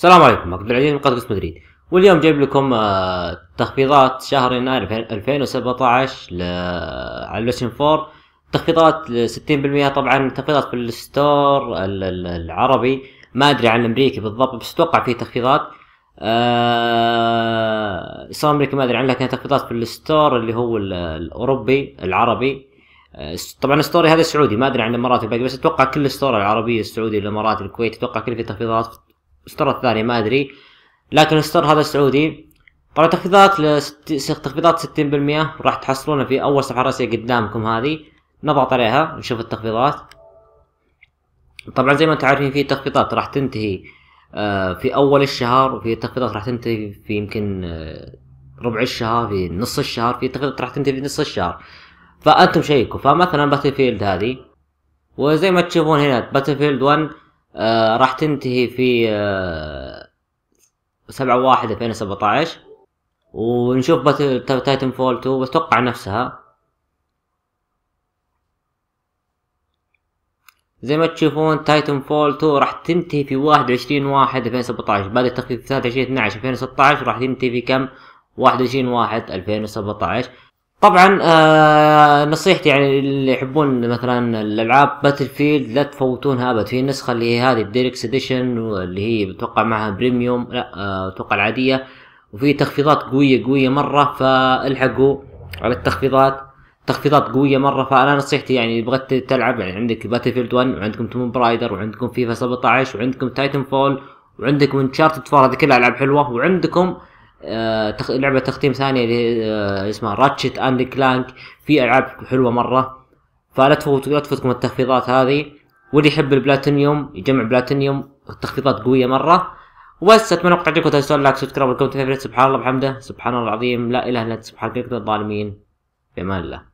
السلام عليكم عبد العزيز من قناة مدريد واليوم جايب لكم آه، تخفيضات شهر يناير 2017 آه، على البلايستيشن 4 تخفيضات 60% طبعا تخفيضات في الستور العربي ما ادري عن الامريكي بالضبط بس اتوقع في تخفيضات آه صار ما ادري عنه لكن تخفيضات في الستور اللي هو الاوروبي العربي آه، طبعا ستوري هذا السعودي ما ادري عن الامارات الباقي بس اتوقع كل ستور العربي السعودي الامارات الكويت اتوقع كل في تخفيضات الستر الثاني ما ادري لكن الستر هذا السعودي طبعا تخفيضات لست... تخفيضات 60% راح تحصلونها في اول صفحه رئيسيه قدامكم هذه نضغط عليها نشوف التخفيضات طبعا زي ما انتم عارفين في تخفيضات راح تنتهي آه، في اول الشهر وفي تخفيضات راح تنتهي في يمكن آه، ربع الشهر في نص الشهر في تخفيضات راح تنتهي في نص الشهر فانتم شيكوا فمثلا باتل فيلد هذه وزي ما تشوفون هنا باتل فيلد 1 آه، راح تنتهي في آه، سبعة واحد ألفين وسبعتاعش ونشوف تايتن فول 2 بتوقع نفسها زي ما تشوفون تايتن فول 2 راح تنتهي في واحد وعشرين واحد ألفين عشر بعد التخفيض في ثلاثة وعشرين عشر ألفين عشر راح تنتهي في كم واحد وعشرين واحد ألفين عشر طبعا آه نصيحتي يعني اللي يحبون مثلا الالعاب باتل فيلد لا تفوتونها ابد في النسخه اللي هي هذه الديركس اديشن واللي هي بتوقع معها بريميوم لا اتوقع آه العاديه وفي تخفيضات قويه قويه مره فالحقوا على التخفيضات تخفيضات قويه مره فانا نصيحتي يعني اذا بغيت تلعب يعني عندك باتل فيلد 1 وعندكم توم برايدر وعندكم فيفا 17 وعندكم تايتن فول وعندكم انشارتد 4 هذه كلها العاب حلوه وعندكم آه، تخ... لعبه تختيم ثانيه اللي آه، اسمها راتشت اند كلانك في العاب حلوه مره فلا تفوت تفوتكم التخفيضات هذه واللي يحب البلاتينيوم يجمع بلاتينيوم التخفيضات قويه مره وبس اتمنى وقت عجبكم تنسوا لايك سبسكرايب والكومنت سبحان الله بحمده سبحان الله العظيم لا اله الا انت سبحانك الظالمين بامان الله